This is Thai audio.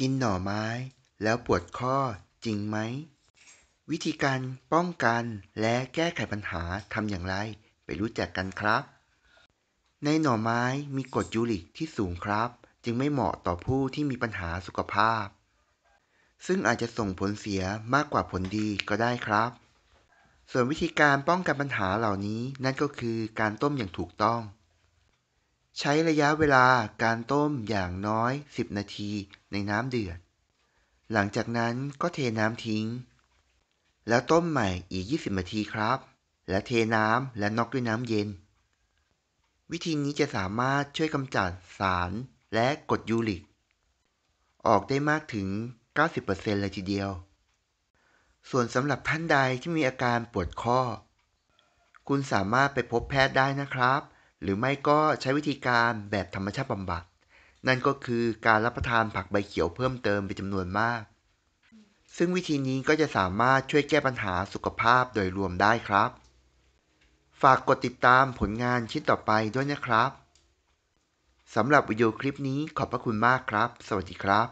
กินหน่อไม้แล้วปวดข้อจริงไหม วิธีการป้องกันและแก้ไขปัญหาทำอย่างไร ไปรู้จักกันครับ ในหน่อไม้มีกรดยูริกที่สูงครับ จึงไม่เหมาะต่อผู้ที่มีปัญหาสุขภาพ ซึ่งอาจจะส่งผลเสียมากกว่าผลดีก็ได้ครับ ส่วนวิธีการป้องกันปัญหาเหล่านี้นั่นก็คือการต้มอย่างถูกต้องใช้ระยะเวลาการต้มอย่างน้อย 10 นาทีในน้ำเดือด หลังจากนั้นก็เทน้ำทิ้ง แล้วต้มใหม่อีก 20 นาทีครับ และเทน้ำและน็อกด้วยน้ำเย็น วิธีนี้จะสามารถช่วยกำจัดสารและกรดยูริก ออกได้มากถึง 90%เลยทีเดียว ส่วนสำหรับท่านใดที่มีอาการปวดข้อ คุณสามารถไปพบแพทย์ได้นะครับหรือไม่ก็ใช้วิธีการแบบธรรมชาติบำบัดนั่นก็คือการรับประทานผักใบเขียวเพิ่มเติมเป็นจำนวนมาก ซึ่งวิธีนี้ก็จะสามารถช่วยแก้ปัญหาสุขภาพโดยรวมได้ครับ ฝากกดติดตามผลงานชิ้นต่อไปด้วยนะครับสำหรับวิดีโอคลิปนี้ขอบพระคุณมากครับ สวัสดีครับ